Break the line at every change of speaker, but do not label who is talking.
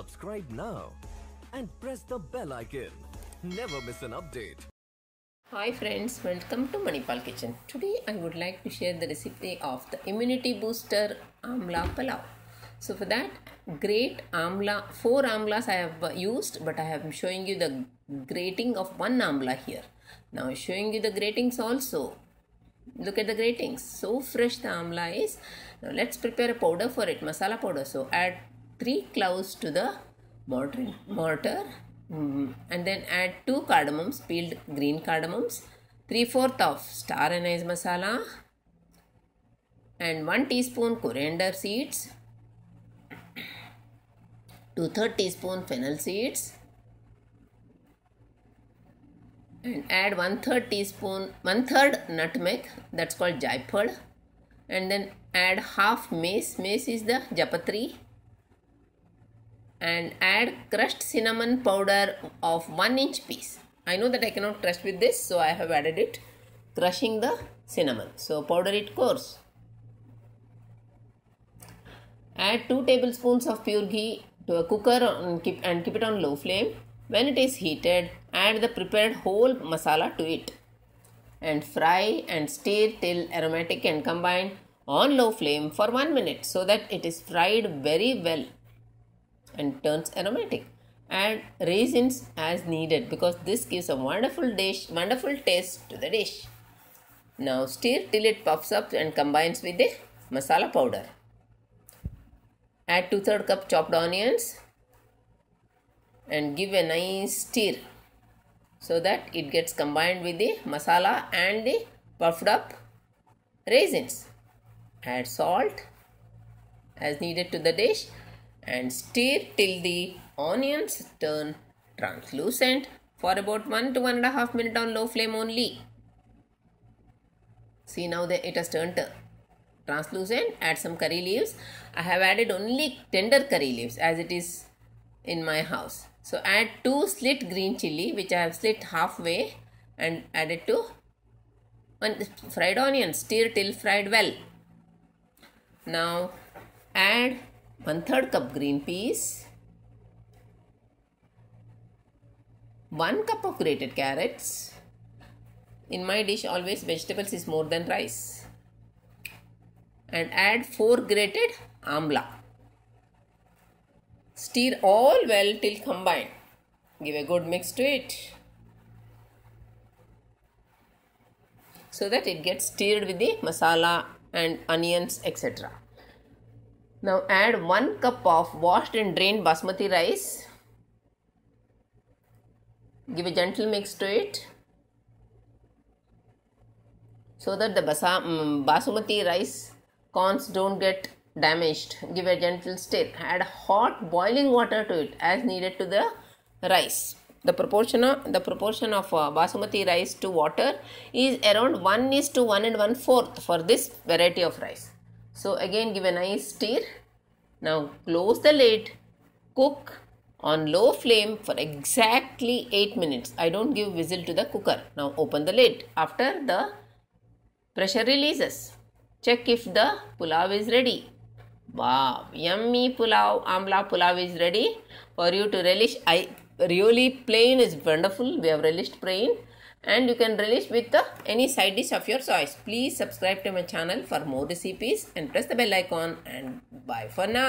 Subscribe now and press the bell icon. Never miss an update. Hi friends, welcome to Manipal Kitchen. Today I would like to share the recipe of the immunity booster amla palau. So for that, grate amla, 4 amlas I have used but I am showing you the grating of 1 amla here. Now showing you the gratings also. Look at the gratings. So fresh the amla is. Now let's prepare a powder for it, masala powder. So add 3 cloves to the mortar, mortar mm, mm-hmm. and then add 2 cardamoms, peeled green cardamoms, Three-fourth of star anise masala and 1 teaspoon coriander seeds, Two-third teaspoon fennel seeds and add one-third teaspoon, one-third nutmeg that's called jaipur and then add half mace, mace is the japatri and add crushed cinnamon powder of 1 inch piece. I know that I cannot crush with this so I have added it crushing the cinnamon. So powder it coarse. Add 2 tablespoons of pure ghee to a cooker and keep, and keep it on low flame. When it is heated, add the prepared whole masala to it and fry and stir till aromatic and combine on low flame for 1 minute so that it is fried very well and turns aromatic add raisins as needed because this gives a wonderful dish wonderful taste to the dish now stir till it puffs up and combines with the masala powder add 2 third cup chopped onions and give a nice stir so that it gets combined with the masala and the puffed up raisins add salt as needed to the dish and stir till the onions turn translucent for about 1 to 1 and a half minute on low flame only. See now that it has turned translucent. Add some curry leaves. I have added only tender curry leaves as it is in my house. So add 2 slit green chilli which I have slit halfway and add it to one fried onion. Stir till fried well. Now add one third cup green peas, 1 cup of grated carrots. In my dish always vegetables is more than rice. And add 4 grated amla. Stir all well till combined. Give a good mix to it. So that it gets stirred with the masala and onions etc. Now add 1 cup of washed and drained basmati rice. Give a gentle mix to it so that the basa, mm, basmati rice corns don't get damaged. Give a gentle stir. Add hot boiling water to it as needed to the rice. The proportion of, the proportion of uh, basmati rice to water is around 1 is to 1 and 1 fourth for this variety of rice. So again give a nice stir. Now close the lid. Cook on low flame for exactly 8 minutes. I don't give whistle to the cooker. Now open the lid after the pressure releases. Check if the pulao is ready. Wow, yummy pulao, amla pulao is ready for you to relish. I really plain is wonderful. We have relished plain and you can relish with the, any side dish of your choice. Please subscribe to my channel for more recipes and press the bell icon and bye for now.